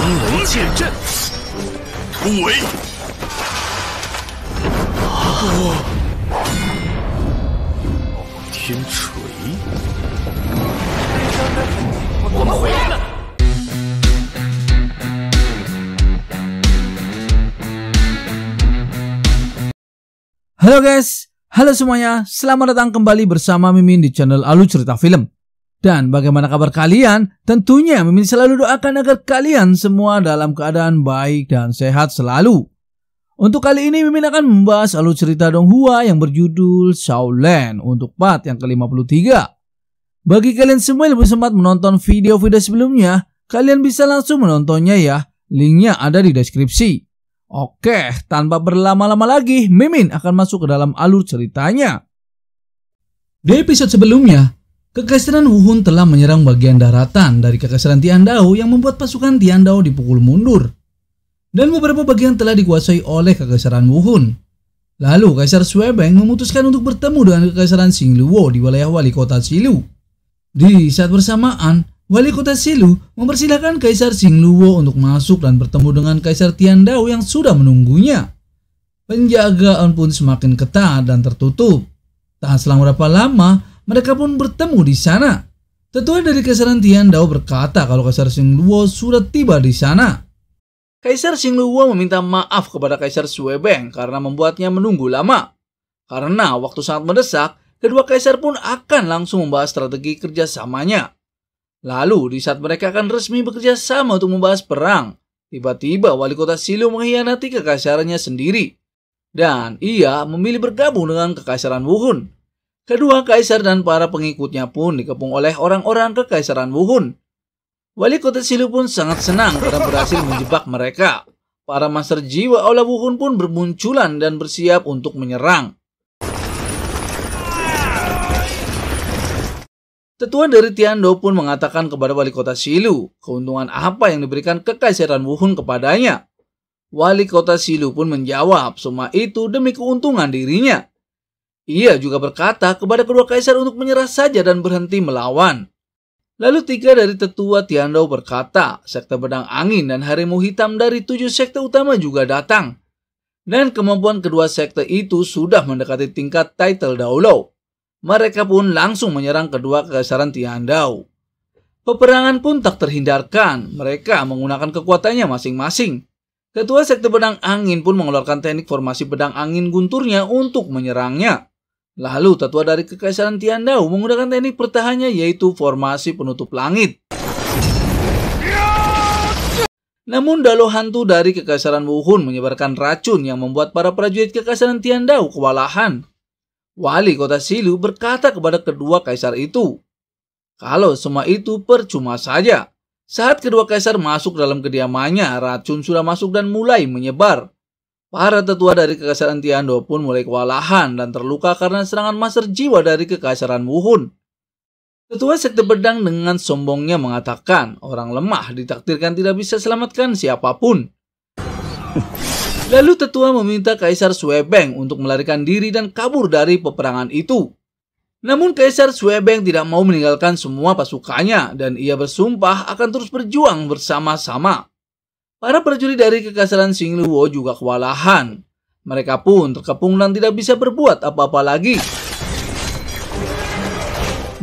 Halo guys, halo semuanya. Selamat datang kembali bersama Mimin di channel Alu Cerita Film. Dan bagaimana kabar kalian? Tentunya Mimin selalu doakan agar kalian semua dalam keadaan baik dan sehat selalu. Untuk kali ini Mimin akan membahas alur cerita Donghua yang berjudul Shaolin untuk part yang ke-53. Bagi kalian semua yang belum sempat menonton video-video sebelumnya, kalian bisa langsung menontonnya ya. Linknya ada di deskripsi. Oke, tanpa berlama-lama lagi, Mimin akan masuk ke dalam alur ceritanya. Di episode sebelumnya, Kekaisaran Wuhun telah menyerang bagian daratan dari Kekaisaran Tiandao yang membuat pasukan Tiandao dipukul mundur. Dan beberapa bagian telah dikuasai oleh Kekaisaran Wuhun. Lalu Kaisar Suebeng memutuskan untuk bertemu dengan Kekaisaran Xingluo di wilayah wali kota Silu. Di saat bersamaan, wali kota Silu mempersilahkan Kaisar Xingluo untuk masuk dan bertemu dengan Kaisar Tiandao yang sudah menunggunya. Penjagaan pun semakin ketat dan tertutup. Tak selang berapa lama, mereka pun bertemu di sana. Tetua dari Kaisar Dao berkata kalau Kaisar Luo sudah tiba di sana. Kaisar Luo meminta maaf kepada Kaisar Beng karena membuatnya menunggu lama. Karena waktu sangat mendesak, kedua kaisar pun akan langsung membahas strategi kerjasamanya. Lalu, di saat mereka akan resmi bekerja sama untuk membahas perang, tiba-tiba wali kota Silu mengkhianati kekaisarannya sendiri. Dan ia memilih bergabung dengan kekaisaran Wuhun Kedua kaisar dan para pengikutnya pun dikepung oleh orang-orang kekaisaran Wuhun. Wali kota Silu pun sangat senang karena berhasil menjebak mereka. Para master jiwa olah Wuhun pun bermunculan dan bersiap untuk menyerang. Tetua dari Tiando pun mengatakan kepada wali kota Silu, keuntungan apa yang diberikan kekaisaran Wuhun kepadanya. Wali kota Silu pun menjawab, semua itu demi keuntungan dirinya. Ia juga berkata kepada kedua kaisar untuk menyerah saja dan berhenti melawan. Lalu tiga dari tetua Tiandau berkata, sekte pedang angin dan harimau hitam dari tujuh sekte utama juga datang. Dan kemampuan kedua sekte itu sudah mendekati tingkat title Daulau. Mereka pun langsung menyerang kedua kekaisaran Tiandau. Peperangan pun tak terhindarkan, mereka menggunakan kekuatannya masing-masing. Ketua sekte pedang angin pun mengeluarkan teknik formasi pedang angin gunturnya untuk menyerangnya. Lalu, tatua dari Kekaisaran Tiandau menggunakan teknik pertahannya yaitu formasi penutup langit. Namun Dalo Hantu dari Kekaisaran Wuhun menyebarkan racun yang membuat para prajurit Kekaisaran Tiandao kewalahan. Wali kota Silu berkata kepada kedua kaisar itu, kalau semua itu percuma saja. Saat kedua kaisar masuk dalam kediamannya, racun sudah masuk dan mulai menyebar. Para tetua dari kekaisaran Tiando pun mulai kewalahan dan terluka karena serangan master jiwa dari kekaisaran Wuhun. Tetua sekte pedang dengan sombongnya mengatakan, orang lemah ditakdirkan tidak bisa selamatkan siapapun. Lalu tetua meminta Kaisar Suebeng untuk melarikan diri dan kabur dari peperangan itu. Namun Kaisar Suebeng tidak mau meninggalkan semua pasukannya dan ia bersumpah akan terus berjuang bersama-sama. Para prajurit dari kekasaran Singluwo juga kewalahan. Mereka pun terkepung dan tidak bisa berbuat apa-apa lagi.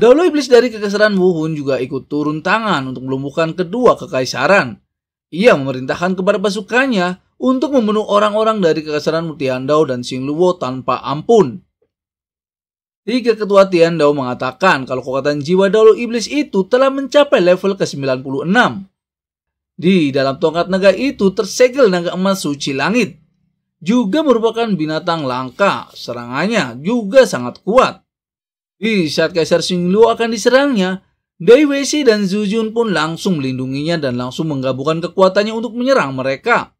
Dahulu iblis dari Wu Hun juga ikut turun tangan untuk melumpuhkan kedua kekaisaran. Ia memerintahkan kepada pasukannya untuk membunuh orang-orang dari kekaisaran Mutiandau dan Singluwo tanpa ampun. Tiga ketua Tian Dao mengatakan kalau kekuatan jiwa Dahulu iblis itu telah mencapai level ke-96. Di dalam tongkat naga itu tersegel naga emas suci langit. Juga merupakan binatang langka, serangannya juga sangat kuat. Di saat Kaisar Xingluo akan diserangnya, Dai Weishi dan Zhu Jun pun langsung melindunginya dan langsung menggabungkan kekuatannya untuk menyerang mereka.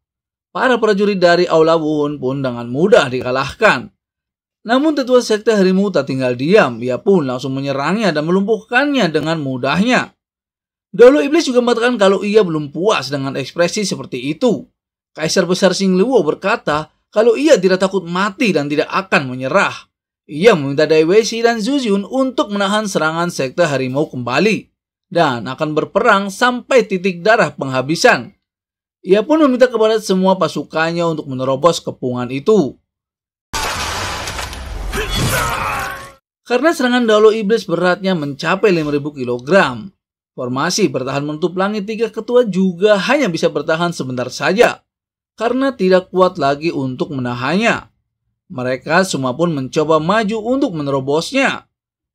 Para prajurit dari Aula Wuhun pun dengan mudah dikalahkan. Namun tetua sekte harimau tak tinggal diam, ia pun langsung menyerangnya dan melumpuhkannya dengan mudahnya. Dahulu iblis juga mengatakan kalau ia belum puas dengan ekspresi seperti itu. Kaisar besar Singluo berkata kalau ia tidak takut mati dan tidak akan menyerah. Ia meminta Daiweishi dan Zuzun untuk menahan serangan sekte harimau kembali dan akan berperang sampai titik darah penghabisan. Ia pun meminta kepada semua pasukannya untuk menerobos kepungan itu. Karena serangan Dalo Iblis beratnya mencapai 5000 kilogram. Formasi bertahan menutup langit tiga ketua juga hanya bisa bertahan sebentar saja, karena tidak kuat lagi untuk menahannya. Mereka semua pun mencoba maju untuk menerobosnya.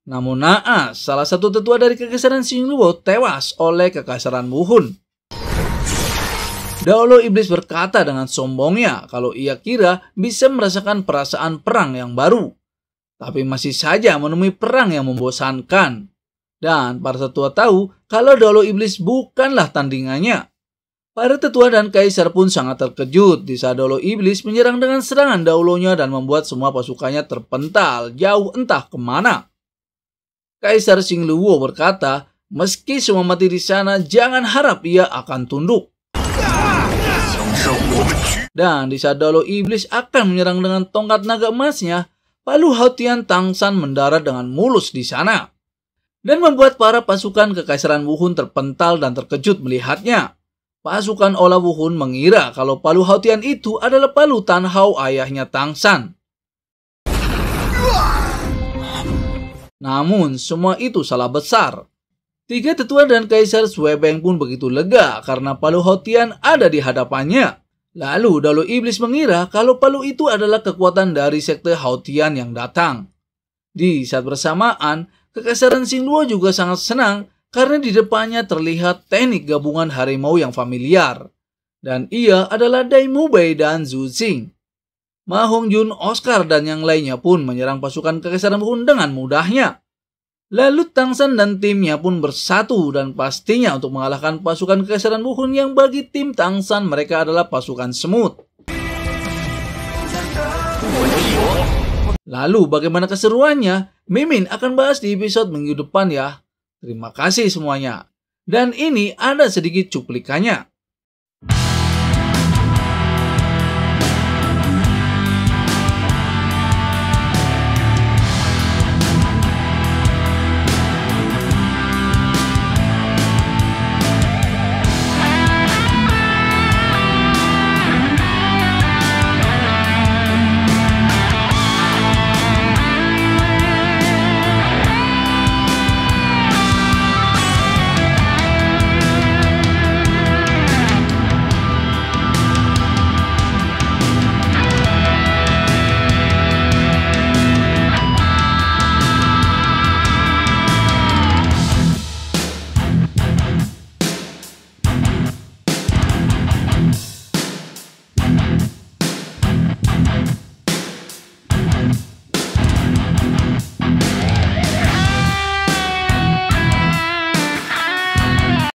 Namun naas, salah satu tetua dari kekaisaran Singluo, tewas oleh kekasaran Muhun. Daolo Iblis berkata dengan sombongnya kalau ia kira bisa merasakan perasaan perang yang baru. Tapi masih saja menemui perang yang membosankan. Dan para tetua tahu kalau dolo iblis bukanlah tandingannya. Para tetua dan kaisar pun sangat terkejut di saat dolo iblis menyerang dengan serangan daulonya dan membuat semua pasukannya terpental jauh entah kemana. Kaisar Singluwo berkata, meski semua mati di sana, jangan harap ia akan tunduk. Dan di saat dolo Iblis akan menyerang dengan tongkat naga emasnya, Palu Hautian San mendarat dengan mulus di sana dan membuat para pasukan Kekaisaran Wuhun terpental dan terkejut melihatnya. Pasukan Ola Wuhun mengira kalau Palu Hautian itu adalah Palu tanhau ayahnya Tang San. Namun, semua itu salah besar. Tiga tetua dan Kaisar Suebeng pun begitu lega karena Palu Hautian ada di hadapannya. Lalu, Dalu Iblis mengira kalau Palu itu adalah kekuatan dari sekte Hautian yang datang. Di saat bersamaan, Sing Luo juga sangat senang karena di depannya terlihat teknik gabungan harimau yang familiar. Dan ia adalah Dai Mubei dan Zhu Xing. Ma Hongjun, Oscar, dan yang lainnya pun menyerang pasukan Kekaisaran Hun dengan mudahnya. Lalu Tang San dan timnya pun bersatu dan pastinya untuk mengalahkan pasukan Kekaisaran Hun yang bagi tim Tang San mereka adalah pasukan semut. Lalu bagaimana keseruannya? Mimin akan bahas di episode minggu depan ya. Terima kasih semuanya. Dan ini ada sedikit cuplikannya.